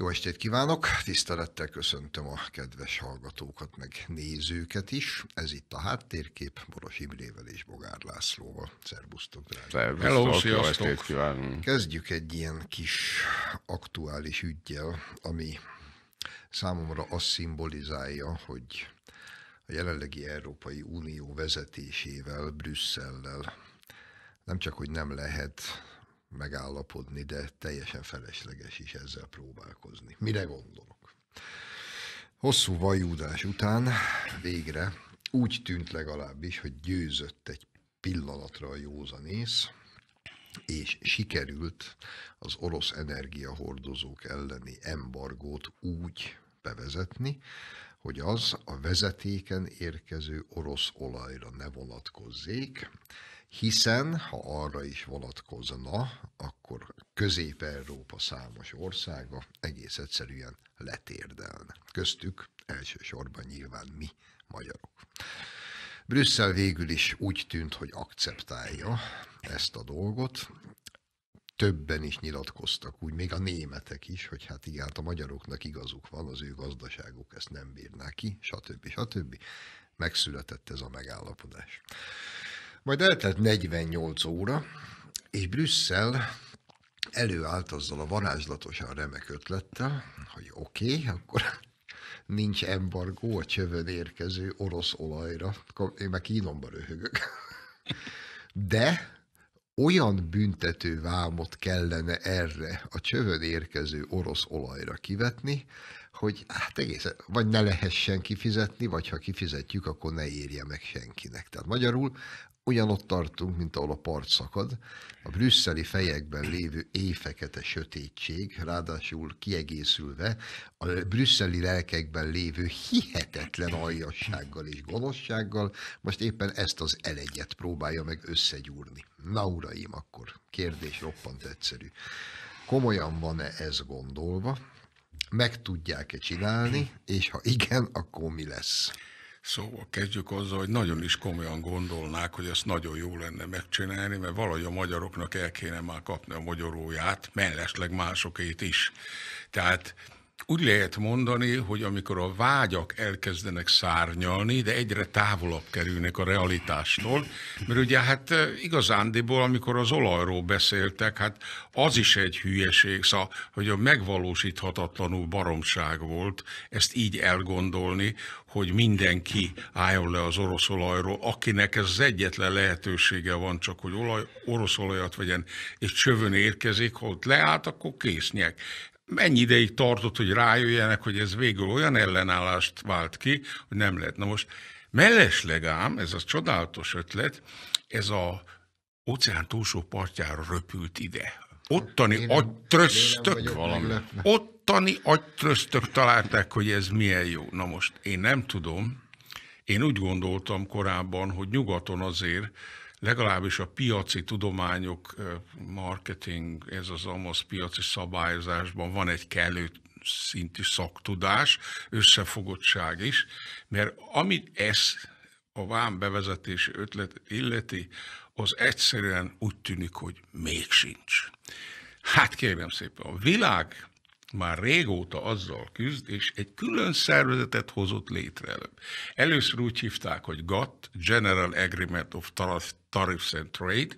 Jó estét kívánok! Tisztelettel köszöntöm a kedves hallgatókat, meg nézőket is. Ez itt a háttérkép Boros Imrével és Bogár Lászlóval. Szerbusztok, drága! Hello, Jó estét kívánunk! Kezdjük egy ilyen kis aktuális ügyjel, ami számomra azt szimbolizálja, hogy a jelenlegi Európai Unió vezetésével, Brüsszellel nem csak, hogy nem lehet megállapodni, de teljesen felesleges is ezzel próbálkozni. Mire gondolok? Hosszú vajúdás után végre úgy tűnt legalábbis, hogy győzött egy pillanatra a józanész, és sikerült az orosz energiahordozók elleni embargót úgy bevezetni, hogy az a vezetéken érkező orosz olajra ne vonatkozzék, hiszen ha arra is vonatkozna, akkor Közép-Európa számos országa egész egyszerűen letérdelne. Köztük elsősorban nyilván mi, magyarok. Brüsszel végül is úgy tűnt, hogy akceptálja ezt a dolgot, többen is nyilatkoztak úgy, még a németek is, hogy hát igen, hát a magyaroknak igazuk van, az ő gazdaságuk ezt nem bírná ki, stb. stb. Megszületett ez a megállapodás. Majd eltelt 48 óra, és Brüsszel előállt azzal a varázslatosan remek ötlettel, hogy oké, okay, akkor nincs embargó a csövön érkező orosz olajra. Én meg kínomba röhögök. De olyan büntető vámot kellene erre a csövön érkező orosz olajra kivetni, hogy hát egészen, vagy ne lehessen kifizetni, vagy ha kifizetjük, akkor ne érje meg senkinek. Tehát magyarul Ugyanott tartunk, mint ahol a part szakad, a brüsszeli fejekben lévő éjfekete sötétség, ráadásul kiegészülve a brüsszeli lelkekben lévő hihetetlen aljassággal és gonoszsággal, most éppen ezt az elegyet próbálja meg összegyúrni. Na uraim, akkor kérdés roppant egyszerű. Komolyan van-e ez gondolva? Meg tudják-e csinálni, és ha igen, akkor mi lesz? Szóval kezdjük azzal, hogy nagyon is komolyan gondolnák, hogy ezt nagyon jó lenne megcsinálni, mert valahogy a magyaroknak el kéne már kapni a magyaróját, mellesleg másokét is. Tehát úgy lehet mondani, hogy amikor a vágyak elkezdenek szárnyalni, de egyre távolabb kerülnek a realitástól, mert ugye hát e, igazándiból, amikor az olajról beszéltek, hát az is egy hülyeség, szóval, hogy a megvalósíthatatlanul baromság volt ezt így elgondolni, hogy mindenki álljon le az orosz olajról, akinek ez az egyetlen lehetősége van, csak hogy olaj, orosz olajat vegyen, és csövön érkezik, ha ott leállt, akkor késznyek mennyi ideig tartott, hogy rájöjjenek, hogy ez végül olyan ellenállást vált ki, hogy nem lehet. Na most mellesleg ám, ez a csodálatos ötlet, ez a óceán túlsó partjára röpült ide. Ottani agytröztök valami. Ottani agytröztök találták, hogy ez milyen jó. Na most én nem tudom, én úgy gondoltam korábban, hogy nyugaton azért legalábbis a piaci tudományok, marketing, ez az amaz piaci szabályozásban van egy kellő szintű szaktudás, összefogottság is, mert amit ez a vám bevezetési ötlet illeti, az egyszerűen úgy tűnik, hogy még sincs. Hát kérem szépen, a világ már régóta azzal küzd, és egy külön szervezetet hozott létre előbb. Először úgy hívták, hogy GATT, General Agreement of Tariffs and Trade,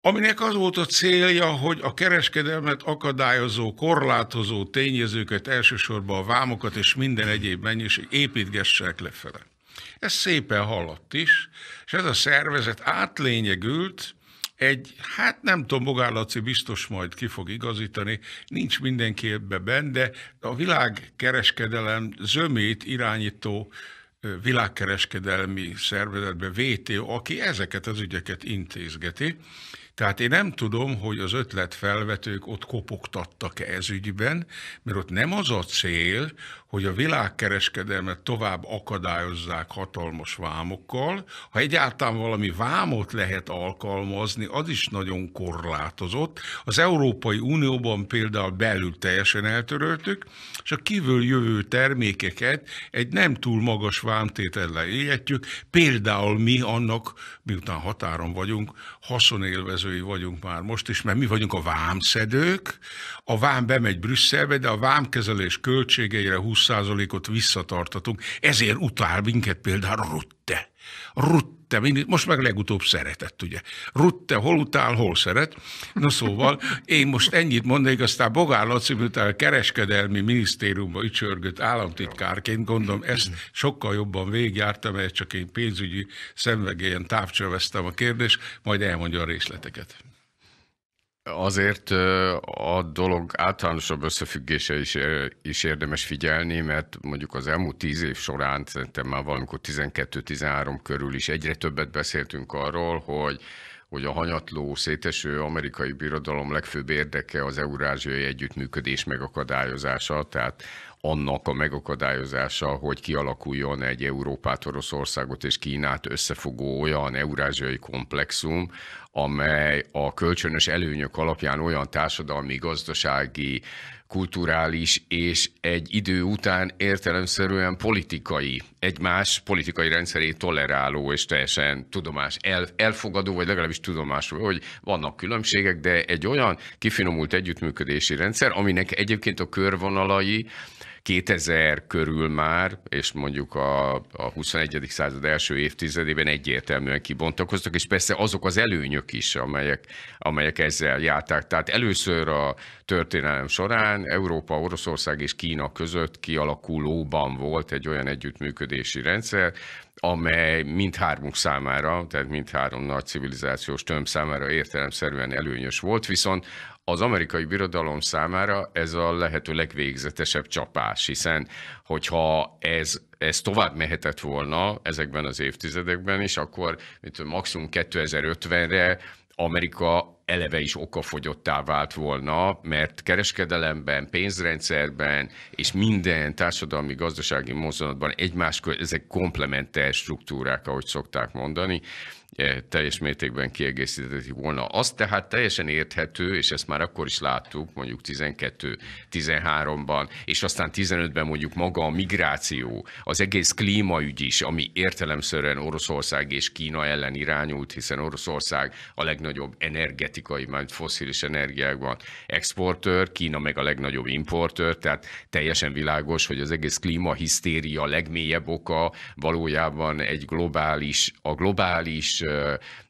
aminek az volt a célja, hogy a kereskedelmet akadályozó, korlátozó tényezőket, elsősorban a vámokat és minden egyéb mennyiség építgessek lefele. Ez szépen haladt is, és ez a szervezet átlényegült egy, hát nem tudom, Bogár Laci biztos majd ki fog igazítani, nincs mindenki ebbe benne, de a világkereskedelem zömét irányító világkereskedelmi szervezetbe, VTO, aki ezeket az ügyeket intézgeti. Tehát én nem tudom, hogy az ötletfelvetők ott kopogtattak-e ez ügyben, mert ott nem az a cél, hogy a világkereskedelmet tovább akadályozzák hatalmas vámokkal. Ha egyáltalán valami vámot lehet alkalmazni, az is nagyon korlátozott. Az Európai Unióban például belül teljesen eltöröltük, és a kívül jövő termékeket egy nem túl magas vámtétellel éljetjük. Például mi annak, miután határon vagyunk, haszonélvezői vagyunk már most is, mert mi vagyunk a vámszedők. A vám bemegy Brüsszelbe, de a vámkezelés költségeire 20 20%-ot visszatartatunk, ezért utál minket például Rutte. Rutte, most meg legutóbb szeretett, ugye. Rutte hol utál, hol szeret. Na szóval, én most ennyit mondnék, aztán Bogár Laci, a kereskedelmi minisztériumba ücsörgött államtitkárként, gondolom ezt sokkal jobban végigjártam, mert csak én pénzügyi szemvegélyen távcsöveztem a kérdést, majd elmondja a részleteket. Azért a dolog általánosabb összefüggése is, is érdemes figyelni, mert mondjuk az elmúlt tíz év során, szerintem már valamikor 12-13 körül is egyre többet beszéltünk arról, hogy hogy a hanyatló, széteső amerikai birodalom legfőbb érdeke az eurázsiai együttműködés megakadályozása, tehát annak a megakadályozása, hogy kialakuljon egy Európát, Oroszországot és Kínát összefogó olyan eurázsiai komplexum, amely a kölcsönös előnyök alapján olyan társadalmi, gazdasági, kulturális és egy idő után értelemszerűen politikai, egymás politikai rendszerét toleráló és teljesen tudomás el, elfogadó, vagy legalábbis tudomás, hogy vannak különbségek, de egy olyan kifinomult együttműködési rendszer, aminek egyébként a körvonalai 2000 körül már, és mondjuk a, a 21. század első évtizedében egyértelműen kibontakoztak, és persze azok az előnyök is, amelyek, amelyek ezzel járták. Tehát először a történelem során Európa, Oroszország és Kína között kialakulóban volt egy olyan együttműködési rendszer, amely mindhármunk számára, tehát mindhárom nagy civilizációs tömb számára értelemszerűen előnyös volt, viszont az amerikai birodalom számára ez a lehető legvégzetesebb csapás, hiszen hogyha ez ez tovább mehetett volna ezekben az évtizedekben is, akkor mint maximum 2050-re Amerika eleve is okafogyottá vált volna, mert kereskedelemben, pénzrendszerben és minden társadalmi gazdasági mozdulatban egymás ezek komplementer struktúrák, ahogy szokták mondani, Eh, teljes mértékben kiegészítették volna. Az tehát teljesen érthető, és ezt már akkor is láttuk, mondjuk 12-13-ban, és aztán 15-ben mondjuk maga a migráció, az egész klímaügy is, ami értelemszerűen Oroszország és Kína ellen irányult, hiszen Oroszország a legnagyobb energetikai, majd foszilis energiákban exportőr, Kína meg a legnagyobb importőr, tehát teljesen világos, hogy az egész klímahisztéria legmélyebb oka valójában egy globális, a globális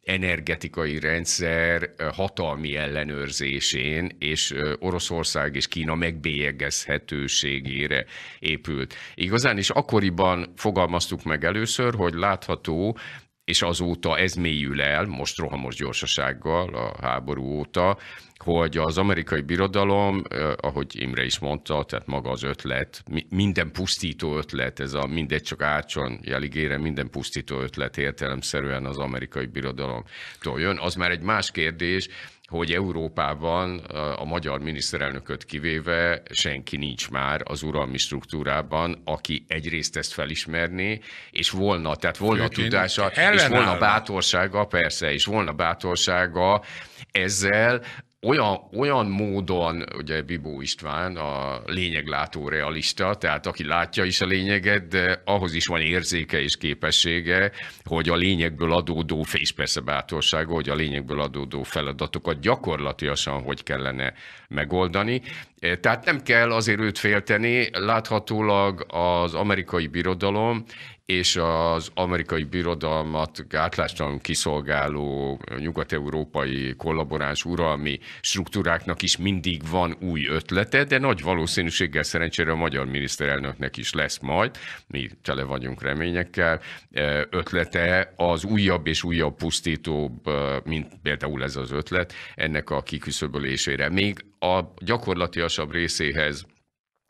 energetikai rendszer hatalmi ellenőrzésén és Oroszország és Kína megbélyegezhetőségére épült. Igazán is akkoriban fogalmaztuk meg először, hogy látható, és azóta ez mélyül el, most rohamos gyorsasággal a háború óta, hogy az amerikai birodalom, ahogy Imre is mondta, tehát maga az ötlet, minden pusztító ötlet, ez a mindegy csak ácson jeligére, minden pusztító ötlet értelemszerűen az amerikai birodalomtól jön. Az már egy más kérdés, hogy Európában a magyar miniszterelnököt kivéve senki nincs már az uralmi struktúrában, aki egyrészt ezt felismerné, és volna, tehát volna Főként tudása, és volna bátorsága, persze, és volna bátorsága ezzel olyan, olyan módon, ugye Bibó István a lényeglátó realista, tehát aki látja is a lényeget, de ahhoz is van érzéke és képessége, hogy a lényegből adódó, és persze bátorsága, hogy a lényegből adódó feladatokat gyakorlatilag hogy kellene megoldani. Eh, tehát nem kell azért őt félteni, láthatólag az amerikai birodalom és az amerikai birodalmat gátlástalan kiszolgáló nyugat-európai kollaboráns uralmi struktúráknak is mindig van új ötlete, de nagy valószínűséggel szerencsére a magyar miniszterelnöknek is lesz majd, mi tele vagyunk reményekkel, eh, ötlete az újabb és újabb pusztítóbb, eh, mint például ez az ötlet, ennek a kiküszöbölésére. Még a gyakorlatiasabb részéhez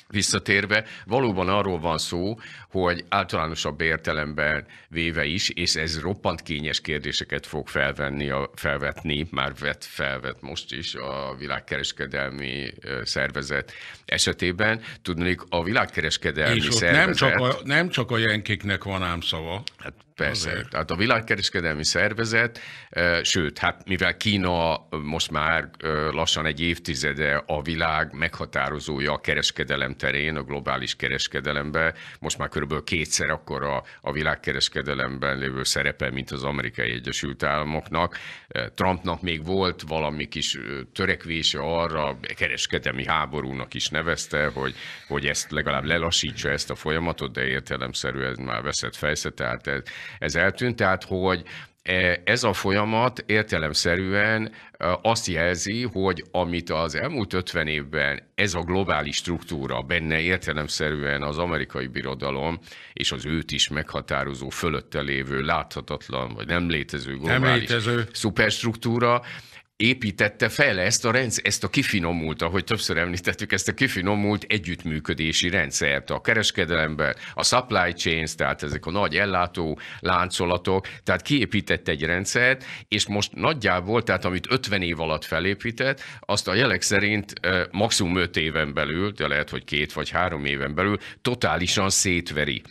Visszatérve, valóban arról van szó, hogy általánosabb értelemben véve is, és ez roppant kényes kérdéseket fog felvenni, a, felvetni, már vett, felvet most is a világkereskedelmi szervezet esetében. Tudnék, a világkereskedelmi és szervezet... Nem csak a, nem csak a jenkiknek van ám szava. Hát persze. Azért. Tehát a világkereskedelmi szervezet, sőt, hát mivel Kína most már lassan egy évtizede a világ meghatározója a kereskedelem terén, a globális kereskedelemben, most már körülbelül kétszer akkor a világkereskedelemben lévő szerepe, mint az amerikai Egyesült Államoknak. Trumpnak még volt valami kis törekvése arra, kereskedelmi háborúnak is nevezte, hogy, hogy ezt legalább lelassítsa ezt a folyamatot, de értelemszerű ez már veszett fejszete, tehát ez eltűnt, tehát hogy e, ez a folyamat értelemszerűen e, azt jelzi, hogy amit az elmúlt 50 évben ez a globális struktúra, benne értelemszerűen az amerikai birodalom és az őt is meghatározó fölötte lévő láthatatlan vagy nem létező globális nem létező. szuperstruktúra, építette fel ezt a, rendsz, ezt a kifinomult, ahogy többször említettük, ezt a kifinomult együttműködési rendszert a kereskedelemben, a supply chains, tehát ezek a nagy ellátó láncolatok, tehát kiépített egy rendszert, és most nagyjából, tehát amit 50 év alatt felépített, azt a jelek szerint maximum 5 éven belül, de lehet, hogy két vagy három éven belül totálisan szétveri.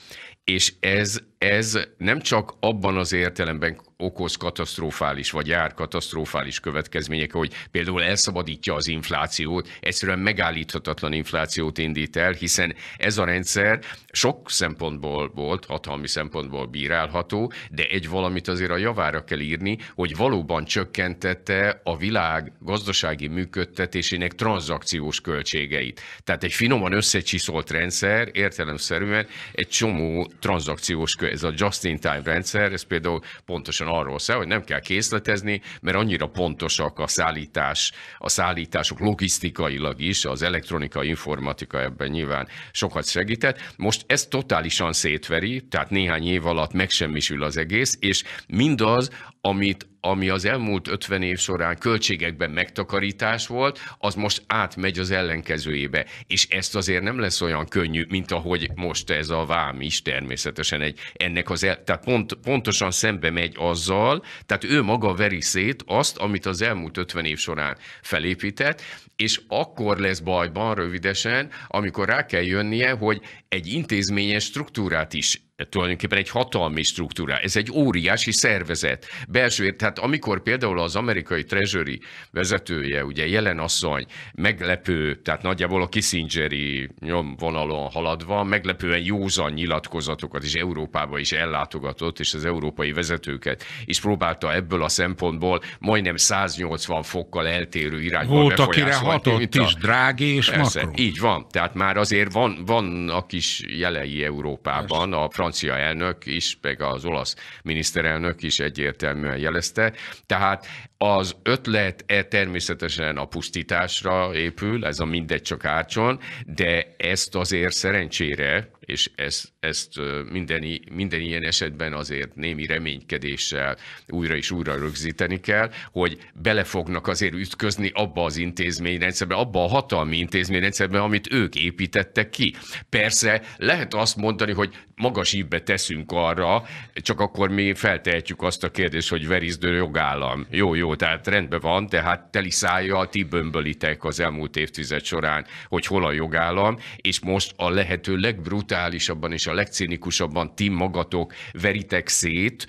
És ez, ez nem csak abban az értelemben okoz katasztrofális, vagy jár katasztrofális következmények, hogy például elszabadítja az inflációt, egyszerűen megállíthatatlan inflációt indít el, hiszen ez a rendszer sok szempontból volt, hatalmi szempontból bírálható, de egy valamit azért a javára kell írni, hogy valóban csökkentette a világ gazdasági működtetésének tranzakciós költségeit. Tehát egy finoman összecsiszolt rendszer értelemszerűen egy csomó tranzakciós, ez a just-in-time rendszer, ez például pontosan pontosan arról szól, hogy nem kell készletezni, mert annyira pontosak a szállítás, a szállítások logisztikailag is, az elektronika, informatika ebben nyilván sokat segített. Most ez totálisan szétveri, tehát néhány év alatt megsemmisül az egész, és mindaz, amit, ami az elmúlt 50 év során költségekben megtakarítás volt, az most átmegy az ellenkezőjébe. És ezt azért nem lesz olyan könnyű, mint ahogy most ez a vám is természetesen egy, ennek az el, tehát pont, pontosan szembe megy azzal, tehát ő maga veri szét azt, amit az elmúlt 50 év során felépített, és akkor lesz bajban rövidesen, amikor rá kell jönnie, hogy egy intézményes struktúrát is tulajdonképpen egy hatalmi struktúra, ez egy óriási szervezet. Belső, tehát amikor például az amerikai Treasury vezetője, ugye jelen asszony, meglepő, tehát nagyjából a Kissingeri nyomvonalon haladva, meglepően józan nyilatkozatokat is Európába is ellátogatott, és az európai vezetőket is próbálta ebből a szempontból majdnem 180 fokkal eltérő irányba Volt, akire hatott is, Drági és Persze, Így van, tehát már azért van, vannak is jelei Európában, Persze. a francia elnök is, meg az olasz miniszterelnök is egyértelműen jelezte. Tehát az ötlet e természetesen a pusztításra épül, ez a mindegy csak árcson, de ezt azért szerencsére, és ezt, ezt minden, minden ilyen esetben azért némi reménykedéssel újra és újra rögzíteni kell, hogy bele fognak azért ütközni abba az intézményrendszerbe, abba a hatalmi intézményrendszerbe, amit ők építettek ki. Persze lehet azt mondani, hogy magas ívbe teszünk arra, csak akkor mi feltehetjük azt a kérdést, hogy verizdő jogállam? Jó, jó, jó, tehát rendben van, tehát teli szája ti bömbölitek az elmúlt évtized során, hogy hol a jogállam, és most a lehető legbrutálisabban és a legcinikusabban ti magatok veritek szét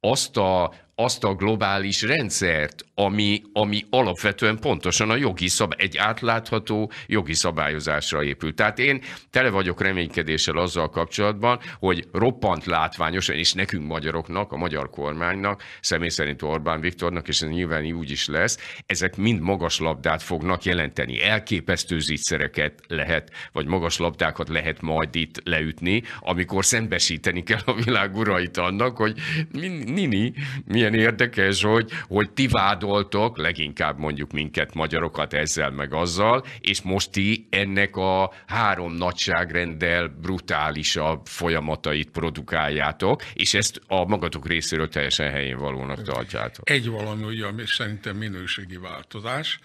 azt a azt a globális rendszert, ami, ami alapvetően pontosan a jogi szab, egy átlátható jogi szabályozásra épül. Tehát én tele vagyok reménykedéssel azzal kapcsolatban, hogy roppant látványosan, és nekünk magyaroknak, a magyar kormánynak, személy szerint Orbán Viktornak, és ez nyilván úgy is lesz, ezek mind magas labdát fognak jelenteni. Elképesztő zicsereket lehet, vagy magas labdákat lehet majd itt leütni, amikor szembesíteni kell a világ urait annak, hogy nini, milyen milyen érdekes, hogy, hogy ti vádoltok, leginkább mondjuk minket, magyarokat ezzel meg azzal, és most ti ennek a három nagyságrenddel brutálisabb folyamatait produkáljátok, és ezt a magatok részéről teljesen helyén valónak tartjátok. Egy valami, ugye, ami szerintem minőségi változás,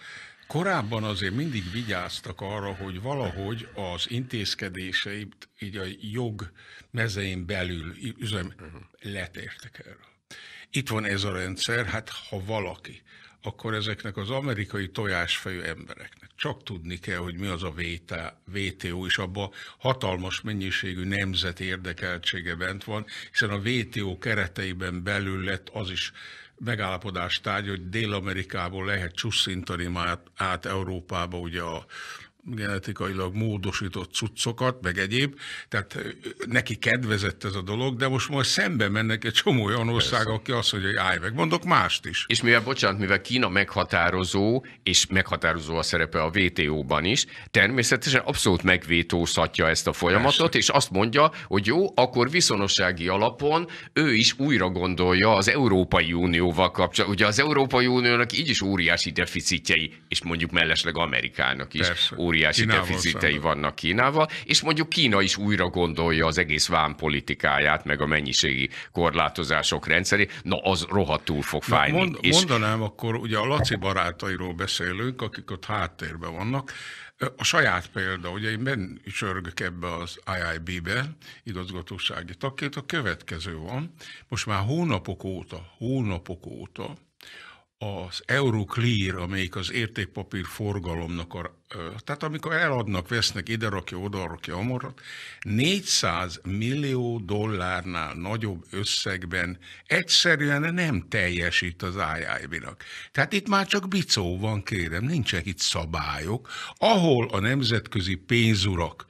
Korábban azért mindig vigyáztak arra, hogy valahogy az intézkedéseit így a jog mezein belül üzem mhm. letértek erről itt van ez a rendszer, hát ha valaki, akkor ezeknek az amerikai tojásfejű embereknek csak tudni kell, hogy mi az a VTO, és abban hatalmas mennyiségű nemzet érdekeltsége bent van, hiszen a VTO kereteiben belül lett az is megállapodás tárgy, hogy Dél-Amerikából lehet csusszintani már át Európába ugye a, genetikailag módosított cuccokat, meg egyéb, tehát neki kedvezett ez a dolog, de most majd szembe mennek egy csomó olyan ország, Persze. aki azt mondja, hogy állj meg, mondok mást is. És mivel, bocsánat, mivel Kína meghatározó, és meghatározó a szerepe a WTO-ban is, természetesen abszolút megvétózhatja ezt a folyamatot, Persze. és azt mondja, hogy jó, akkor viszonossági alapon ő is újra gondolja az Európai Unióval kapcsolatban. Ugye az Európai Uniónak így is óriási deficitjei, és mondjuk mellesleg Amerikának is Persze óriási Kínával deficitei szemben. vannak Kínával, és mondjuk Kína is újra gondolja az egész vámpolitikáját, meg a mennyiségi korlátozások rendszerét, na az rohadtul fog fájni. Na, mond, és... Mondanám akkor, ugye a Laci barátairól beszélünk, akik ott háttérben vannak, a saját példa, ugye én ben sörgök ebbe az IIB-be, igazgatósági tagként, a következő van. Most már hónapok óta, hónapok óta az Euroclear, amelyik az értékpapír forgalomnak, a, tehát amikor eladnak, vesznek, ide rakja, oda rakja, amorat, 400 millió dollárnál nagyobb összegben egyszerűen nem teljesít az IIB-nak. Tehát itt már csak bicó van, kérem, nincsenek itt szabályok, ahol a nemzetközi pénzurak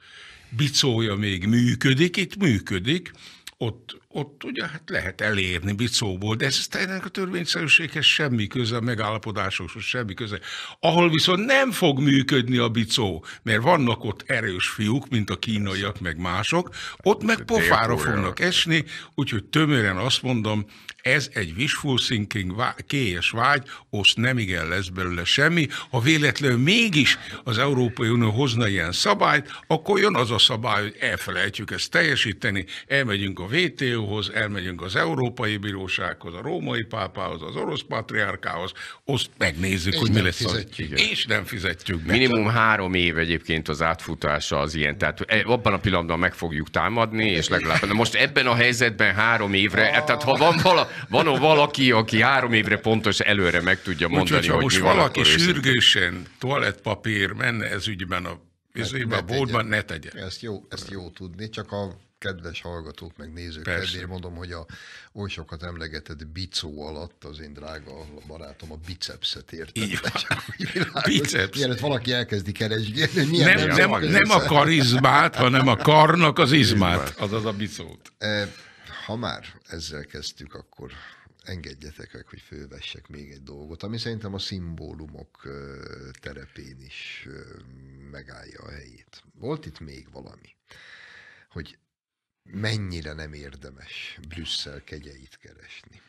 bicója még működik, itt működik, ott ott ugye hát lehet elérni bicóból, de ez ennek a törvényszerűséghez semmi köze, a megállapodásokhoz semmi köze. Ahol viszont nem fog működni a bicó, mert vannak ott erős fiúk, mint a kínaiak, meg mások, ott meg pofára fognak esni, úgyhogy tömören azt mondom, ez egy wishful thinking, kélyes vágy, oszt nem igen lesz belőle semmi. Ha véletlenül mégis az Európai Unió hozna ilyen szabályt, akkor jön az a szabály, hogy elfelejtjük ezt teljesíteni, elmegyünk a VTO, Unióhoz, elmegyünk az Európai Bírósághoz, a Római Pápához, az Orosz Patriárkához, azt megnézzük, és hogy mi lesz az. És nem fizetjük meg. Minimum három év egyébként az átfutása az ilyen. Tehát e, abban a pillanatban meg fogjuk támadni, és legalább. De most ebben a helyzetben három évre, a... E, tehát ha van, vala, van valaki, aki három évre pontos előre meg tudja mondani, Úgy, hogy, hogy most mi valaki sürgősen toalettpapír menne ez ügyben a Bizonyban, a boltban ne tegye. Ezt jó, ezt jó tudni, csak a kedves hallgatók, meg nézők kedvéért mondom, hogy a oly sokat emlegetett bicó alatt az én drága barátom a bicepset értette. Biceps. Mielőtt valaki elkezdi keresgélni, nem, nem, nem, nem a karizmát, hanem a karnak az izmát, Az az a bicót. E, ha már ezzel kezdtük, akkor engedjetek meg, hogy fölvessek még egy dolgot, ami szerintem a szimbólumok e, terepén is e, megállja a helyét. Volt itt még valami, hogy mennyire nem érdemes Brüsszel kegyeit keresni.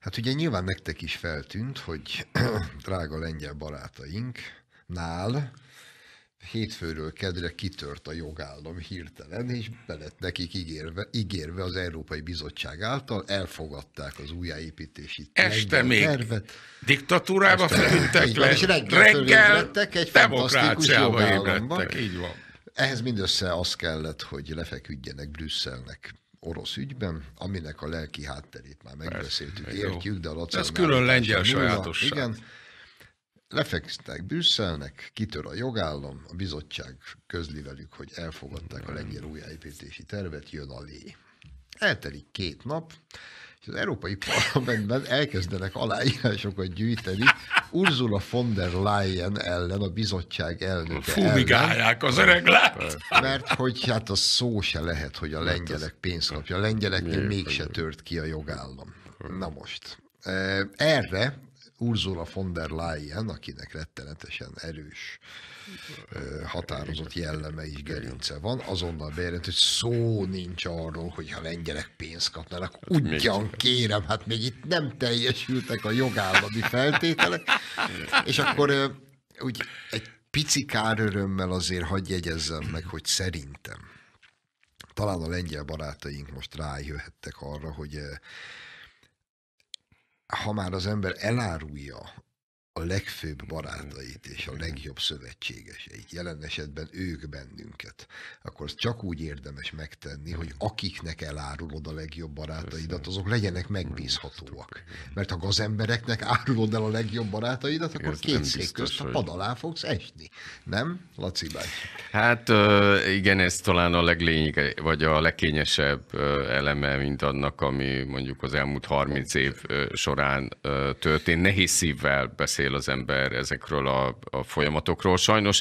Hát ugye nyilván nektek is feltűnt, hogy drága lengyel barátaink nál hétfőről kedre kitört a jogállam hirtelen, és belett nekik ígérve, ígérve az Európai Bizottság által, elfogadták az újjáépítési Este még tervet. diktatúrába felültek le, és reggel, reggel egy fantasztikus Ébredtek, így van. Ehhez mindössze az kellett, hogy lefeküdjenek Brüsszelnek orosz ügyben, aminek a lelki hátterét már megbeszéltük, Persze, értjük, jó. de a lacerna... Ez külön lengyel sajátosság. Igen, Lefekszták Brüsszelnek, kitör a jogállam, a bizottság közli velük, hogy elfogadták a lengyel újjáépítési tervet, jön a lé. Eltelik két nap, és az Európai Parlamentben elkezdenek aláírásokat gyűjteni Ursula von der Leyen ellen a bizottság elnöke Fumigálják ellen, az öreg lát. Mert hogy hát a szó se lehet, hogy a hát lengyelek pénzt kapja. A lengyeleknél mégse tört ki a jogállam. Hm. Na most. Erre Ursula von der Leyen, akinek rettenetesen erős, határozott jelleme és gerince van, azonnal bejelent, hogy szó nincs arról, hogy ha lengyelek pénzt kapnának, hát ugyan kérem, hát még itt nem teljesültek a jogállami feltételek, és akkor úgy egy pici kár örömmel azért hagyj jegyezzem meg, hogy szerintem talán a lengyel barátaink most rájöhettek arra, hogy ha már az ember elárulja a legfőbb barátait és a legjobb szövetségeseit, jelen esetben ők bennünket, akkor csak úgy érdemes megtenni, hogy akiknek elárulod a legjobb barátaidat, azok legyenek megbízhatóak. Mert ha gazembereknek árulod el a legjobb barátaidat, akkor Ez két szék közt a pad alá fogsz esni. Nem, Laci bácsi? Hát igen, ez talán a leglényeg, vagy a legkényesebb eleme, mint annak, ami mondjuk az elmúlt 30 év során történt. Nehéz szívvel beszél beszél az ember ezekről a, a folyamatokról. Sajnos,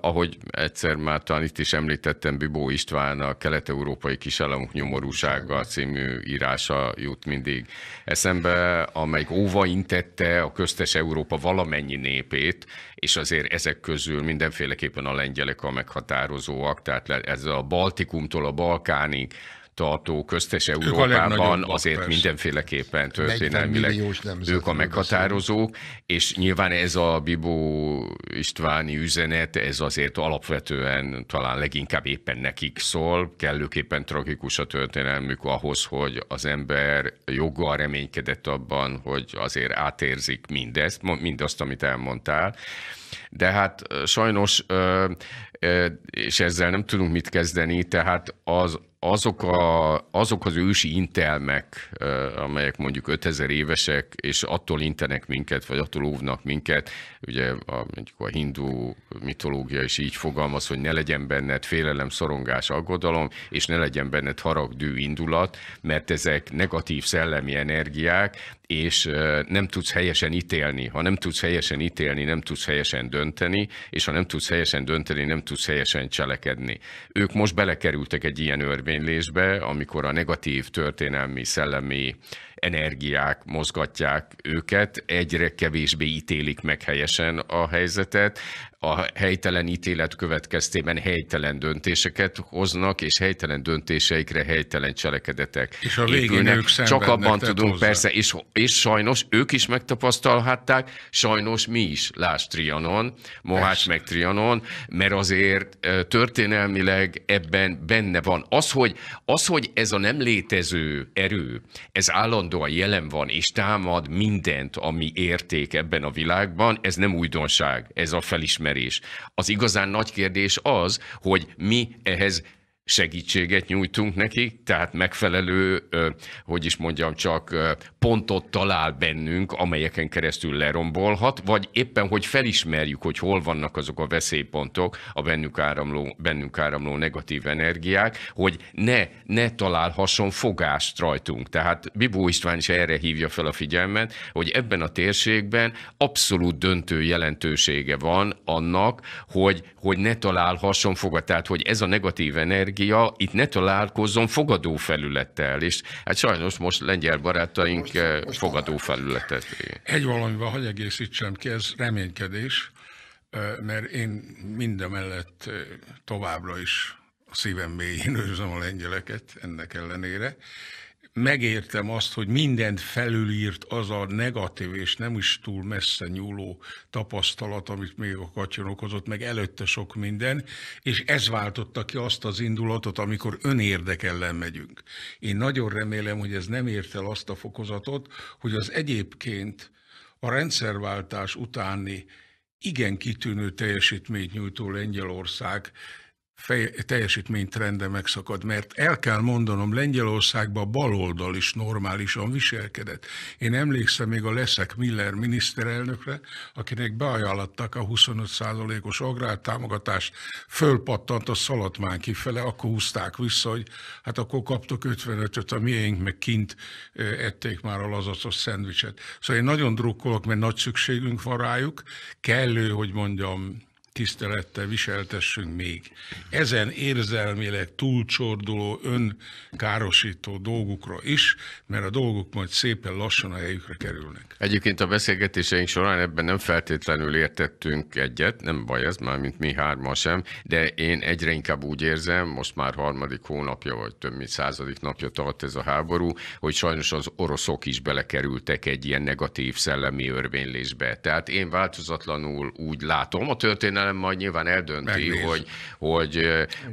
ahogy egyszer már talán itt is említettem, Bibó István a Kelet-Európai Kisállamok nyomorúsága című írása jut mindig eszembe, amelyik óva intette a köztes Európa valamennyi népét, és azért ezek közül mindenféleképpen a lengyelek a meghatározóak, tehát ez a Baltikumtól a Balkánig, tartó köztes Európában azért persze. mindenféleképpen történelmileg ők a meghatározók, és nyilván ez a Bibó Istváni üzenet, ez azért alapvetően talán leginkább éppen nekik szól, kellőképpen tragikus a történelmük ahhoz, hogy az ember joggal reménykedett abban, hogy azért átérzik mindezt, mindazt, amit elmondtál, de hát sajnos, és ezzel nem tudunk mit kezdeni, tehát az azok, a, azok az ősi intelmek, amelyek mondjuk 5000 évesek, és attól intenek minket, vagy attól óvnak minket, ugye a, mondjuk a hindú mitológia is így fogalmaz, hogy ne legyen benned félelem, szorongás, aggodalom, és ne legyen benned dű, indulat, mert ezek negatív szellemi energiák, és nem tudsz helyesen ítélni. Ha nem tudsz helyesen ítélni, nem tudsz helyesen dönteni, és ha nem tudsz helyesen dönteni, nem tudsz helyesen cselekedni. Ők most belekerültek egy ilyen örvénylésbe, amikor a negatív történelmi, szellemi energiák mozgatják őket, egyre kevésbé ítélik meg helyesen a helyzetet a helytelen ítélet következtében helytelen döntéseket hoznak, és helytelen döntéseikre helytelen cselekedetek. És a végén épülnek. ők Csak abban tudunk hozzá. persze, és, és sajnos ők is megtapasztalhatták, sajnos mi is, láss Trianon, Mohács meg Trianon, mert azért történelmileg ebben benne van. Az hogy, az, hogy ez a nem létező erő, ez állandóan jelen van, és támad mindent, ami érték ebben a világban, ez nem újdonság, ez a felismerés felismerés. Az igazán nagy kérdés az, hogy mi ehhez segítséget nyújtunk nekik, tehát megfelelő, hogy is mondjam, csak pontot talál bennünk, amelyeken keresztül lerombolhat, vagy éppen, hogy felismerjük, hogy hol vannak azok a veszélypontok, a bennünk áramló, bennünk áramló negatív energiák, hogy ne, ne találhasson fogást rajtunk. Tehát Bibó István is erre hívja fel a figyelmet, hogy ebben a térségben abszolút döntő jelentősége van annak, hogy, hogy ne találhasson fogat. Tehát, hogy ez a negatív energia, energia itt ne találkozzon fogadó felülettel, és hát sajnos most lengyel barátaink most, eh, most fogadó felületet. Egy valamivel hagy egészítsem ki, ez reménykedés, eh, mert én mindemellett eh, továbbra is a szívem mélyén őrzöm a lengyeleket ennek ellenére, megértem azt, hogy mindent felülírt az a negatív és nem is túl messze nyúló tapasztalat, amit még a katyon okozott, meg előtte sok minden, és ez váltotta ki azt az indulatot, amikor önérdek ellen megyünk. Én nagyon remélem, hogy ez nem ért el azt a fokozatot, hogy az egyébként a rendszerváltás utáni igen kitűnő teljesítményt nyújtó Lengyelország teljesítménytrende megszakad, mert el kell mondanom, Lengyelországban a baloldal is normálisan viselkedett. Én emlékszem még a Leszek Miller miniszterelnökre, akinek beajánlattak a 25%-os agrártámogatást, fölpattant a szaladmány kifele, akkor húzták vissza, hogy hát akkor kaptok 55-öt, a miénk meg kint ették már a lazacos szendvicset. Szóval én nagyon drukkolok, mert nagy szükségünk van rájuk, kellő, hogy mondjam, tisztelettel viseltessünk még. Ezen érzelmileg túlcsorduló, önkárosító dolgukra is, mert a dolgok majd szépen lassan a helyükre kerülnek. Egyébként a beszélgetéseink során ebben nem feltétlenül értettünk egyet, nem baj ez, már mint mi hárma sem, de én egyre inkább úgy érzem, most már harmadik hónapja, vagy több mint századik napja tart ez a háború, hogy sajnos az oroszok is belekerültek egy ilyen negatív szellemi örvénylésbe. Tehát én változatlanul úgy látom a történelmet, terminál majd nyilván eldönti, Megnéz. hogy, hogy,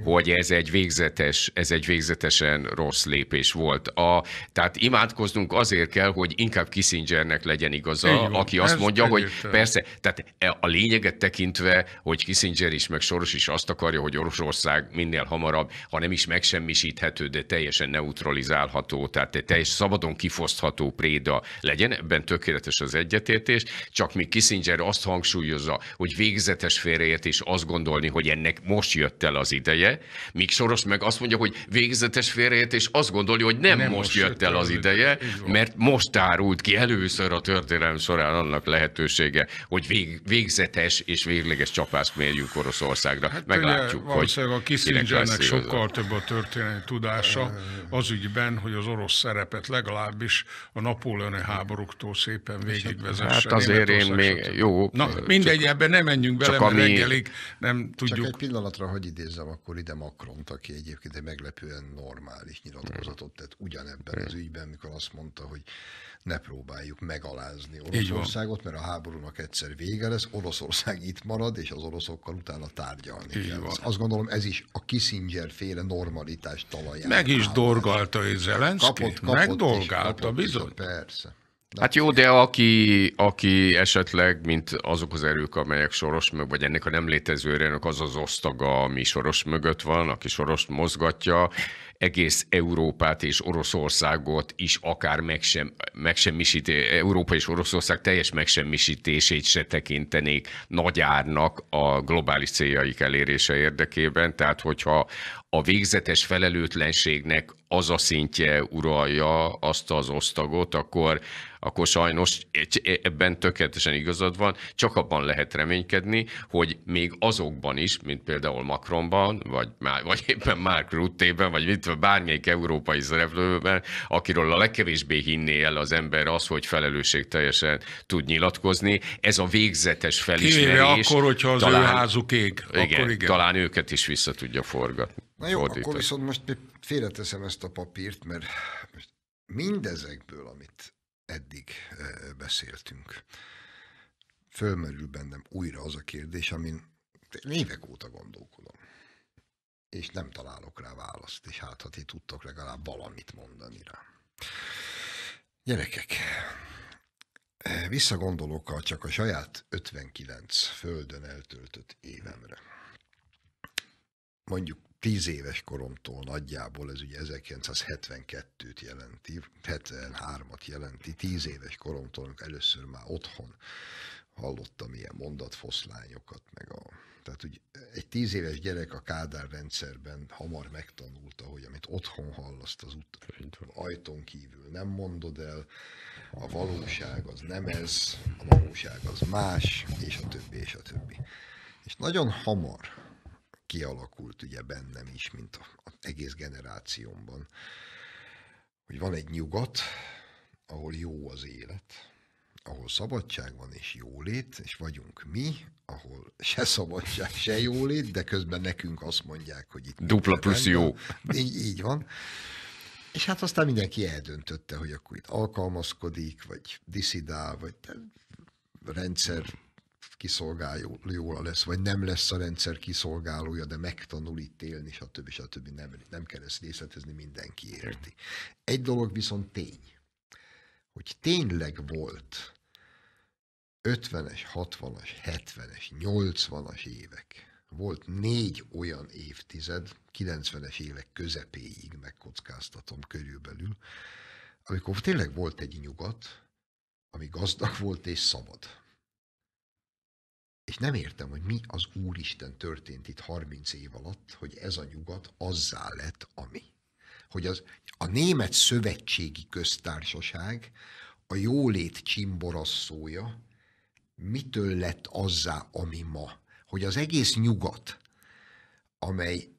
hogy, ez, egy végzetes, ez egy végzetesen rossz lépés volt. A, tehát imádkoznunk azért kell, hogy inkább Kissingernek legyen igaza, van, aki azt mondja, egyértelmű. hogy persze, tehát e, a lényeget tekintve, hogy Kissinger is, meg Soros is azt akarja, hogy Oroszország minél hamarabb, ha nem is megsemmisíthető, de teljesen neutralizálható, tehát egy teljes szabadon kifosztható préda legyen, ebben tökéletes az egyetértés, csak mi Kissinger azt hangsúlyozza, hogy végzetes félre sikerért, és azt gondolni, hogy ennek most jött el az ideje, míg Soros meg azt mondja, hogy végzetes félreért, és azt gondolja, hogy nem, nem most, most jött el az ideje, mert most árult ki először a történelem során annak lehetősége, hogy vég, végzetes és végleges csapást mérjünk Oroszországra. Hát Meglátjuk, ugye, hogy a Kissingernek sokkal több a történelmi tudása az ügyben, hogy az orosz szerepet legalábbis a napóleoni háborúktól szépen hát végigvezesse. Hát azért én még jó. Na mindegy, csak, ebben nem menjünk bele, mert ami reggelig, nem tudjuk. Csak egy pillanatra, hogy idézzem akkor ide Macront, aki egyébként egy meglepően normális nyilatkozatot tett ugyanebben az ügyben, mikor azt mondta, hogy ne próbáljuk megalázni Oroszországot, mert a háborúnak egyszer vége lesz, Oroszország itt marad, és az oroszokkal utána tárgyalni Így kell. Van. Azt gondolom, ez is a Kissinger féle normalitás talaján. Meg is dorgalta és Zelenszky, kapott, kapott megdolgálta, is, kapott, bizony. Is, persze. Hát jó, de aki, aki esetleg, mint azok az erők, amelyek soros mögött, vagy ennek a nem létező erőnek az az osztaga, ami soros mögött van, aki sorost mozgatja, egész Európát és Oroszországot is akár megsem, megsemmisít, Európa és Oroszország teljes megsemmisítését se tekintenék nagy árnak a globális céljaik elérése érdekében. Tehát, hogyha a végzetes felelőtlenségnek az a szintje uralja azt az osztagot, akkor akkor sajnos ebben tökéletesen igazad van, csak abban lehet reménykedni, hogy még azokban is, mint például Macronban, vagy, vagy éppen Mark Rutte-ben, vagy mit, bármelyik európai szereplőben, akiről a legkevésbé hinné el az ember az, hogy felelősség teljesen tud nyilatkozni. Ez a végzetes felismerés. Kivéve akkor, hogyha az talán, ő házuk ég. Igen, akkor igen. Talán őket is vissza tudja forgatni. Na jó, fordítani. akkor viszont most félreteszem ezt a papírt, mert mindezekből, amit eddig beszéltünk. Fölmerül bennem újra az a kérdés, amin évek óta gondolkodom, és nem találok rá választ, és hát, ha ti tudtok legalább valamit mondani rá. Gyerekek, visszagondolok a csak a saját 59 földön eltöltött évemre. Mondjuk Tíz éves koromtól nagyjából, ez ugye 1972-t jelenti, 73-at jelenti, Tíz éves koromtól, amikor először már otthon hallottam ilyen mondatfoszlányokat, meg a... Tehát úgy egy tíz éves gyerek a Kádár rendszerben hamar megtanulta, hogy amit otthon hallaszt az ut- ajtón kívül nem mondod el, a valóság az nem ez, a valóság az más, és a többi, és a többi. És nagyon hamar kialakult ugye bennem is, mint az egész generációmban, hogy van egy nyugat, ahol jó az élet, ahol szabadság van és jólét, és vagyunk mi, ahol se szabadság, se jólét, de közben nekünk azt mondják, hogy itt... Dupla plusz jó. Így, így van. És hát aztán mindenki eldöntötte, hogy akkor itt alkalmazkodik, vagy diszidál, vagy rendszer kiszolgálója lesz, vagy nem lesz a rendszer kiszolgálója, de megtanul itt élni, stb. stb. Nem, nem kell ezt részletezni, mindenki érti. Egy dolog viszont tény, hogy tényleg volt 50-es, 60-as, 70-es, 80-as évek. Volt négy olyan évtized, 90-es évek közepéig megkockáztatom körülbelül, amikor tényleg volt egy nyugat, ami gazdag volt és szabad és nem értem, hogy mi az Úristen történt itt 30 év alatt, hogy ez a nyugat azzá lett, ami. Hogy az, a Német Szövetségi Köztársaság a jólét csimborasszója mitől lett azzá, ami ma. Hogy az egész nyugat, amely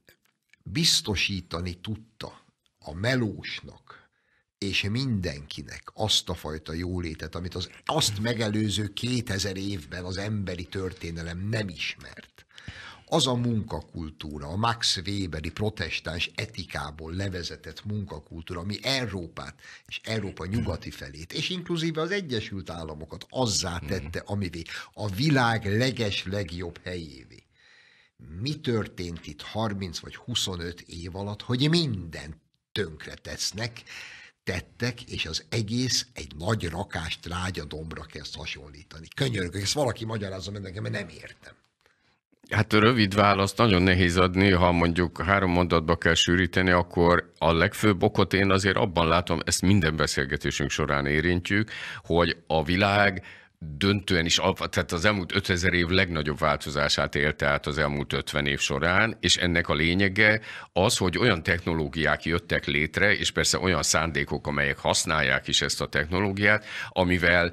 biztosítani tudta a melósnak, és mindenkinek azt a fajta jólétet, amit az azt megelőző 2000 évben az emberi történelem nem ismert. Az a munkakultúra, a Max Weberi protestáns etikából levezetett munkakultúra, ami Európát és Európa nyugati felét, és inkluzíve az Egyesült Államokat azzá mhm. tette, amivé a világ leges legjobb helyévé mi történt itt 30 vagy 25 év alatt, hogy mindent tönkre tesznek, tettek, és az egész egy nagy rakás trágya kezd hasonlítani. Könyörgök, ezt valaki magyarázza meg nekem, mert nem értem. Hát a rövid választ nagyon nehéz adni, ha mondjuk három mondatba kell sűríteni, akkor a legfőbb okot én azért abban látom, ezt minden beszélgetésünk során érintjük, hogy a világ döntően is, tehát az elmúlt 5000 év legnagyobb változását élt át az elmúlt 50 év során, és ennek a lényege az, hogy olyan technológiák jöttek létre, és persze olyan szándékok, amelyek használják is ezt a technológiát, amivel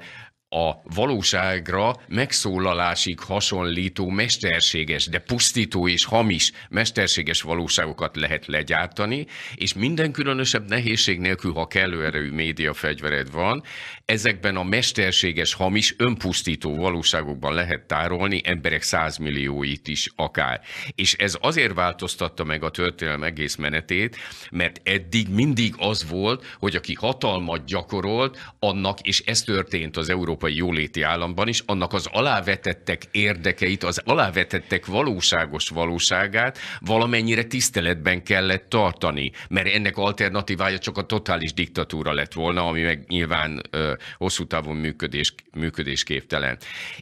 a valóságra megszólalásig hasonlító mesterséges, de pusztító és hamis mesterséges valóságokat lehet legyártani, és minden különösebb nehézség nélkül, ha kellő erejű média fegyvered van, ezekben a mesterséges, hamis, önpusztító valóságokban lehet tárolni emberek százmillióit is akár. És ez azért változtatta meg a történelem egész menetét, mert eddig mindig az volt, hogy aki hatalmat gyakorolt, annak, és ez történt az Európai európai jóléti államban is annak az alávetettek érdekeit, az alávetettek valóságos valóságát valamennyire tiszteletben kellett tartani, mert ennek alternatívája csak a totális diktatúra lett volna, ami meg nyilván ö, hosszú távon működés, működésképtelen.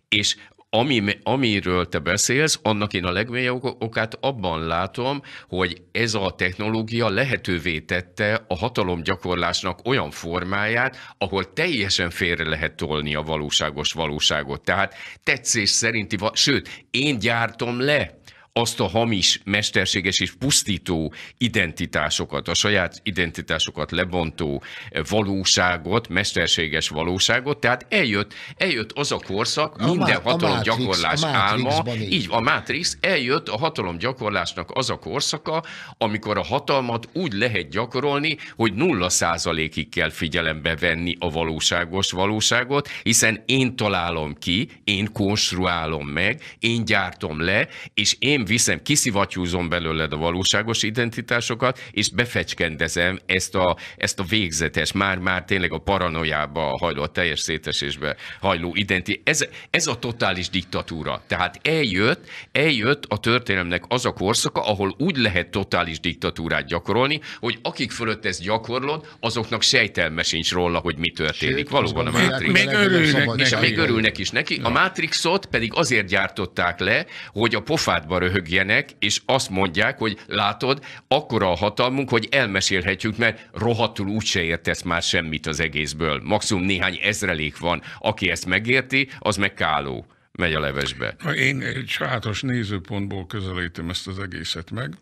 És ami, amiről te beszélsz, annak én a legmélyebb okát abban látom, hogy ez a technológia lehetővé tette a hatalomgyakorlásnak olyan formáját, ahol teljesen félre lehet tolni a valóságos valóságot. Tehát tetszés szerinti, sőt, én gyártom le azt a hamis, mesterséges és pusztító identitásokat, a saját identitásokat lebontó eh, valóságot, mesterséges valóságot, tehát eljött, eljött az a korszak, a minden má- gyakorlás álma, így. a Matrix, eljött a gyakorlásnak az a korszaka, amikor a hatalmat úgy lehet gyakorolni, hogy nulla százalékig kell figyelembe venni a valóságos valóságot, hiszen én találom ki, én konstruálom meg, én gyártom le, és én én viszem, kiszivattyúzom belőled a valóságos identitásokat, és befecskendezem ezt a, ezt a végzetes, már-már tényleg a paranoiába hajló, a teljes szétesésbe hajló identi Ez, ez a totális diktatúra. Tehát eljött, eljött a történelemnek az a korszaka, ahol úgy lehet totális diktatúrát gyakorolni, hogy akik fölött ezt gyakorlod, azoknak sejtelme sincs róla, hogy mi történik. Sőt, Valóban a Matrix. Még örülnek, és még örülnek is neki. A Matrixot pedig azért gyártották le, hogy a pofádba röhögjenek, és azt mondják, hogy látod, akkora a hatalmunk, hogy elmesélhetjük, mert rohadtul úgyse értesz már semmit az egészből. Maximum néhány ezrelék van. Aki ezt megérti, az meg káló. Megy a levesbe. Én egy sajátos nézőpontból közelítem ezt az egészet meg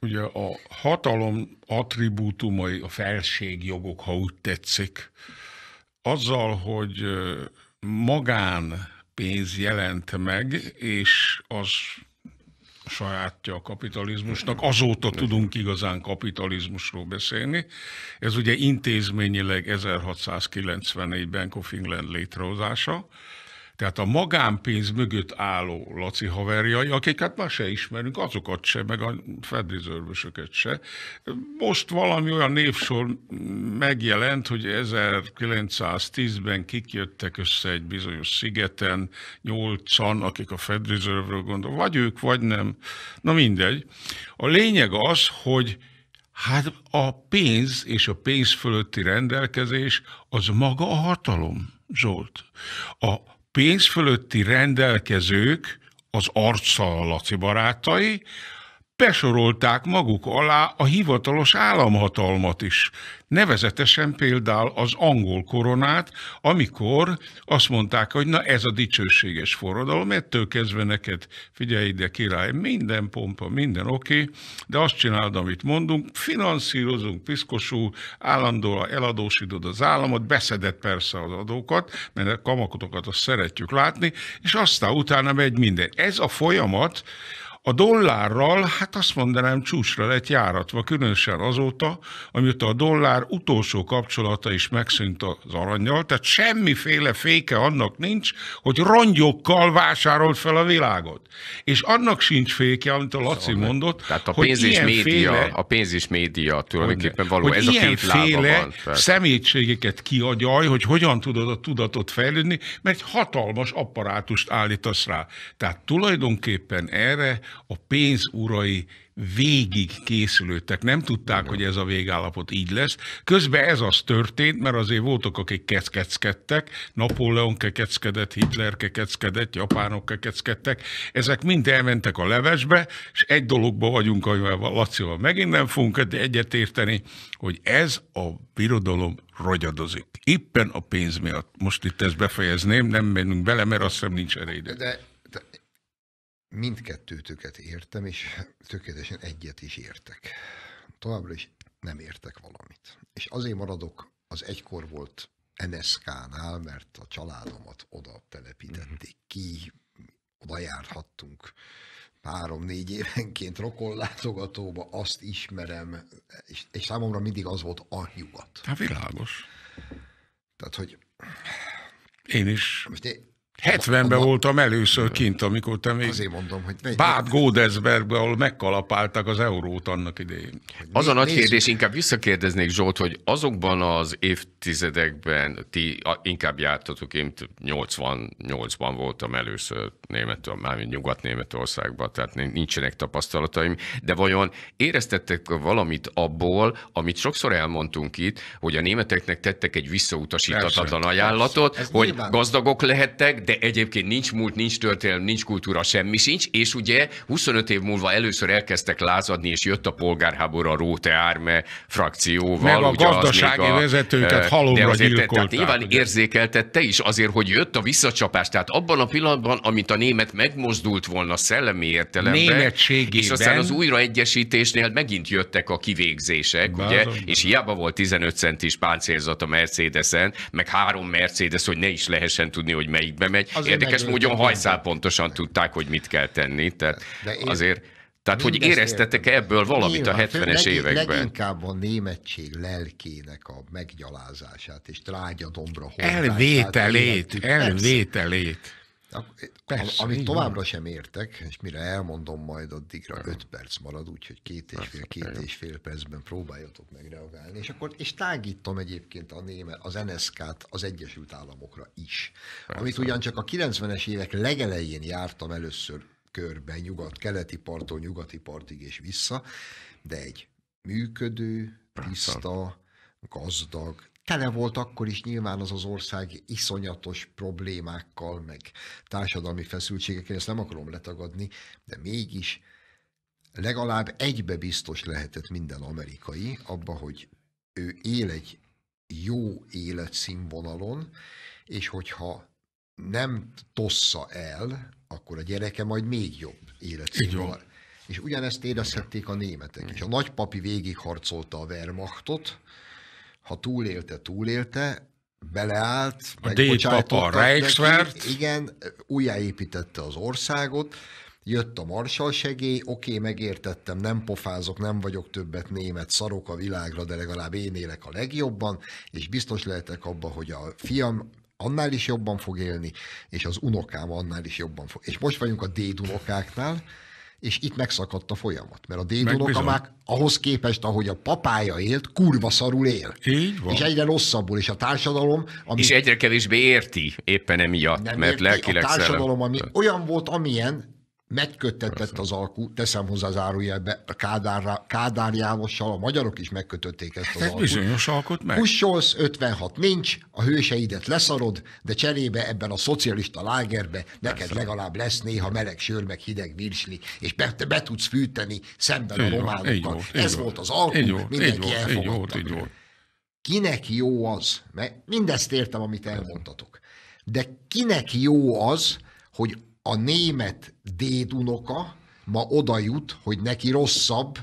ugye a hatalom attribútumai, a felségjogok, ha úgy tetszik, azzal, hogy magán pénz jelent meg, és az sajátja a kapitalizmusnak, azóta tudunk igazán kapitalizmusról beszélni. Ez ugye intézményileg 1694-ben Bank of England létrehozása, tehát a magánpénz mögött álló Laci haverjai, akiket már se ismerünk, azokat se, meg a fedrizörvösöket se. Most valami olyan névsor megjelent, hogy 1910-ben kikjöttek össze egy bizonyos szigeten, nyolcan, akik a fedrizörvről gondol, vagy ők, vagy nem. Na mindegy. A lényeg az, hogy hát a pénz és a pénz fölötti rendelkezés az maga a hatalom. Zsolt. A pénz fölötti rendelkezők az arccal Laci barátai, besorolták maguk alá a hivatalos államhatalmat is, nevezetesen például az angol koronát, amikor azt mondták, hogy na ez a dicsőséges forradalom, ettől kezdve neked, figyelj ide király, minden pompa, minden oké, okay, de azt csináld, amit mondunk, finanszírozunk piszkosú, állandóan eladósítod az államot, beszedett persze az adókat, mert a kamakotokat azt szeretjük látni, és aztán utána megy minden. Ez a folyamat, a dollárral, hát azt mondanám, csúcsra lett járatva, különösen azóta, amióta a dollár utolsó kapcsolata is megszűnt az aranyjal, tehát semmiféle féke annak nincs, hogy rongyokkal vásárolt fel a világot. És annak sincs féke, amit a Laci szóval, mondott, tehát a pénz hogy és média, féle, a pénz és média tulajdonképpen való, hogy ez a két lába van. szemétségeket kiagyaj, hogy hogyan tudod a tudatot fejlődni, mert hatalmas apparátust állítasz rá. Tehát tulajdonképpen erre a pénzurai végig készülődtek. Nem tudták, hogy ez a végállapot így lesz. Közben ez az történt, mert azért voltak, akik kekeckedtek, Napóleon kekeckedett, Hitler kekeckedett, japánok kekeckedtek. Ezek mind elmentek a levesbe, és egy dologba vagyunk, amivel Lacival megint nem fogunk egyetérteni, hogy ez a birodalom rogyadozik. Éppen a pénz miatt. Most itt ezt befejezném, nem menünk bele, mert azt hiszem nincs erejére. De mindkettőtöket értem, és tökéletesen egyet is értek. Továbbra is nem értek valamit. És azért maradok az egykor volt NSK-nál, mert a családomat oda telepítették mhm. ki, oda járhattunk három-négy évenként rokonlátogatóba, azt ismerem, és, és számomra mindig az volt a nyugat. Hát világos. Tehát, hogy... Én is. Most én, 70-ben voltam először kint, amikor te még Azért mondom, hogy négy, Bád Gódezbergbe, ahol megkalapáltak az eurót annak idején. Az a nagy kérdés, inkább visszakérdeznék Zsolt, hogy azokban az évtizedekben ti inkább jártatok, én 88-ban voltam először Német, mármint Nyugat-Németországban, tehát nincsenek tapasztalataim, de vajon éreztettek valamit abból, amit sokszor elmondtunk itt, hogy a németeknek tettek egy visszautasítatlan persze, ajánlatot, persze. hogy gazdagok lehettek, de de egyébként nincs múlt, nincs történelem, nincs kultúra, semmi sincs, és ugye 25 év múlva először elkezdtek lázadni, és jött a polgárháború a Róte Árme frakcióval. Meg a ugye gazdasági a, vezetőket eh, halomra de gyilkolták. Tehát nyilván ugye. érzékeltette is azért, hogy jött a visszacsapás. Tehát abban a pillanatban, amit a német megmozdult volna szellemi értelemben, és aztán az újraegyesítésnél megint jöttek a kivégzések, ugye, és hiába volt 15 centis páncélzat a Mercedesen, meg három Mercedes, hogy ne is lehessen tudni, hogy melyikbe megy mindegy. Az Érdekes módon hajszál pontosan tudták, hogy mit kell tenni. Tehát De én... azért tehát, hogy éreztetek -e ebből valamit Nyilván, a 70-es leg, években? Leginkább a németség lelkének a meggyalázását és trágyadombra hordását. Elvételét, elvételét. Persze, amit továbbra sem értek, és mire elmondom majd addigra, Igen. öt perc marad, úgyhogy két és Persze, fél, két és fél percben próbáljatok megreagálni, és akkor és tágítom egyébként a német, az NSZK-t az Egyesült Államokra is, Persze. amit ugyancsak a 90-es évek legelején jártam először körben, nyugat-keleti parton, nyugati partig és vissza, de egy működő, tiszta, gazdag, tele volt akkor is nyilván az az ország iszonyatos problémákkal, meg társadalmi feszültségekkel, ezt nem akarom letagadni, de mégis legalább egybe biztos lehetett minden amerikai abba, hogy ő él egy jó életszínvonalon, és hogyha nem tossza el, akkor a gyereke majd még jobb életszínvonal. És ugyanezt érezhették a németek is. A nagypapi végigharcolta a Wehrmachtot, ha túlélte, túlélte, beleállt, a megbocsájtottak papa Reichswert. igen, újjáépítette az országot, jött a marsal segély, oké, megértettem, nem pofázok, nem vagyok többet német, szarok a világra, de legalább én élek a legjobban, és biztos lehetek abban, hogy a fiam annál is jobban fog élni, és az unokám annál is jobban fog. És most vagyunk a dédunokáknál, és itt megszakadt a folyamat, mert a dédunokamák ahhoz képest, ahogy a papája élt, kurva szarul él. Így van. És egyre rosszabbul, és a társadalom... Ami... És egyre kevésbé érti éppen emiatt, nem mert érti, lelkileg A társadalom, szellem. ami olyan volt, amilyen, megköttetett az alkú, teszem hozzá árujelbe, a Kádár, Kádár Jánossal, a magyarok is megkötötték ezt az hát alkut. bizonyos alkot meg. Hussolsz, 56 nincs, a hőseidet leszarod, de cserébe ebben a szocialista lágerbe neked Persze. legalább lesz néha meleg sör, meg hideg virsli, és be, be tudsz fűteni szemben így a románokkal. Ez volt, volt az alkú, így mindenki így elfogadta. Így volt, így volt. Kinek jó az? Mert mindezt értem, amit elmondtatok. De kinek jó az, hogy a német dédunoka ma oda jut, hogy neki rosszabb,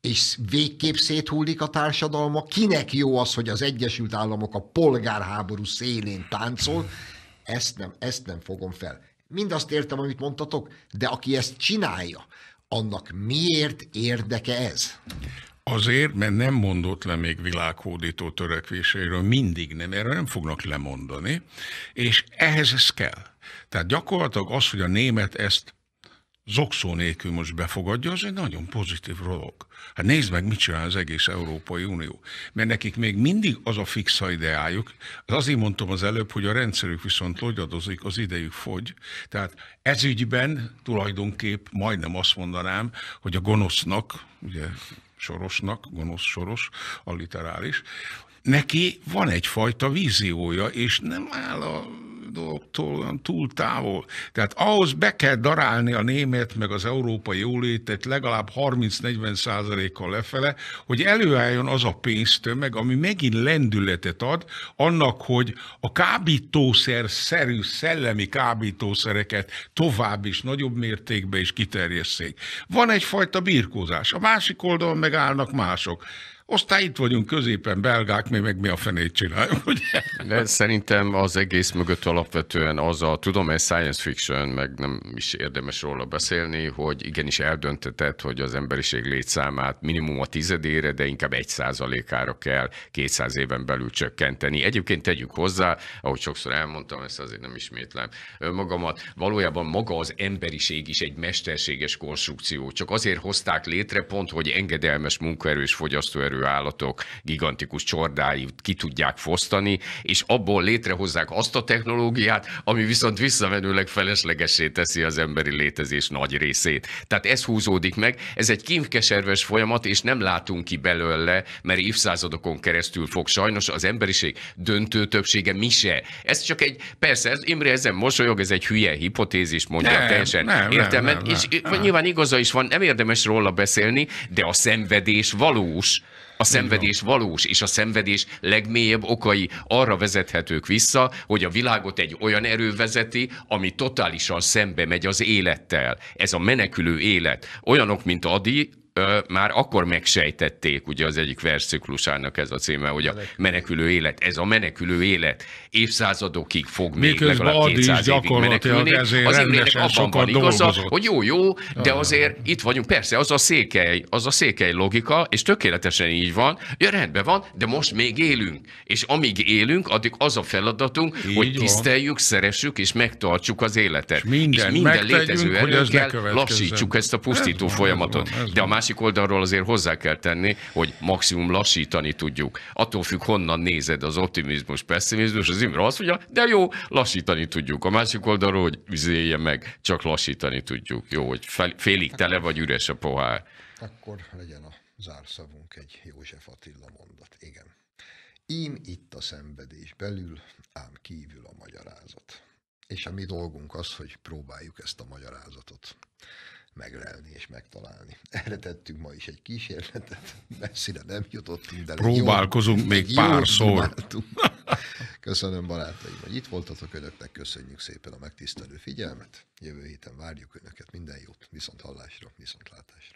és végképp széthullik a társadalma. Kinek jó az, hogy az Egyesült Államok a polgárháború szélén táncol? Ezt nem, ezt nem fogom fel. Mindazt értem, amit mondtatok, de aki ezt csinálja, annak miért érdeke ez? Azért, mert nem mondott le még világhódító törekvéseiről, mindig nem, erre nem fognak lemondani, és ehhez ez kell. Tehát gyakorlatilag az, hogy a német ezt zokszó nélkül most befogadja, az egy nagyon pozitív dolog. Hát nézd meg, mit csinál az egész Európai Unió. Mert nekik még mindig az a fixa ideájuk, az azért mondtam az előbb, hogy a rendszerük viszont logyadozik, az idejük fogy. Tehát ez ügyben tulajdonképp majdnem azt mondanám, hogy a gonosznak, ugye sorosnak, gonosz soros, literális, neki van egyfajta víziója, és nem áll a dologtól olyan túl távol. Tehát ahhoz be kell darálni a német meg az európai jólétet legalább 30-40 százalékkal lefele, hogy előálljon az a pénztömeg, ami megint lendületet ad annak, hogy a kábítószer-szerű szellemi kábítószereket tovább is, nagyobb mértékben is kiterjesszék. Van egyfajta birkózás. A másik oldalon megállnak mások. Aztán itt vagyunk középen, belgák, mi meg mi a fenét csináljuk, ugye? De szerintem az egész mögött alapvetően az a, tudom, ez science fiction, meg nem is érdemes róla beszélni, hogy igenis eldöntetett, hogy az emberiség létszámát minimum a tizedére, de inkább egy százalékára kell 200 éven belül csökkenteni. Egyébként tegyük hozzá, ahogy sokszor elmondtam, ezt azért nem ismétlem magamat, valójában maga az emberiség is egy mesterséges konstrukció. Csak azért hozták létre pont, hogy engedelmes munkaerő és fogyasztóerő élő állatok gigantikus csordáit ki tudják fosztani, és abból létrehozzák azt a technológiát, ami viszont visszamenőleg feleslegesé teszi az emberi létezés nagy részét. Tehát ez húzódik meg, ez egy kímkeserves folyamat, és nem látunk ki belőle, mert évszázadokon keresztül fog sajnos az emberiség döntő többsége mi se. Ez csak egy, persze, ez, Imre ezen mosolyog, ez egy hülye hipotézis, mondja nem, teljesen nem, értelmet, nem, nem, és nem. nyilván igaza is van, nem érdemes róla beszélni, de a szenvedés valós. A szenvedés valós, és a szenvedés legmélyebb okai arra vezethetők vissza, hogy a világot egy olyan erő vezeti, ami totálisan szembe megy az élettel. Ez a menekülő élet. Olyanok, mint Adi, már akkor megsejtették, ugye az egyik versziklusának ez a címe, hogy a menekülő élet, ez a menekülő élet évszázadokig fog még legalább 200 évig menekülni. Az Imrének abban van igaza, hogy jó, jó, de azért itt vagyunk, persze, az a székely, az a székely logika, és tökéletesen így van, ja rendben van, de most még élünk, és amíg élünk, addig az a feladatunk, így hogy van. tiszteljük, szeressük és megtartsuk az életet. És minden, és minden létező erőkkel lassítsuk ezt a pusztító ez folyamatot. Van, ez de a más másik oldalról azért hozzá kell tenni, hogy maximum lassítani tudjuk. Attól függ, honnan nézed az optimizmus, pessimizmus. Az Imre azt mondja, de jó, lassítani tudjuk. A másik oldalról, hogy vizélje meg, csak lassítani tudjuk. Jó, hogy fel, félig tele vagy üres a pohár. Akkor legyen a zárszavunk egy József Attila mondat. Igen. Ím itt a szenvedés belül, ám kívül a magyarázat. És a mi dolgunk az, hogy próbáljuk ezt a magyarázatot meglelni és megtalálni. Erre tettünk ma is egy kísérletet, messzire nem jutottunk, de próbálkozunk jó, még párszor. Köszönöm barátaim, hogy itt voltatok önöknek, köszönjük szépen a megtisztelő figyelmet. Jövő héten várjuk önöket, minden jót, viszont hallásra, viszont látásra.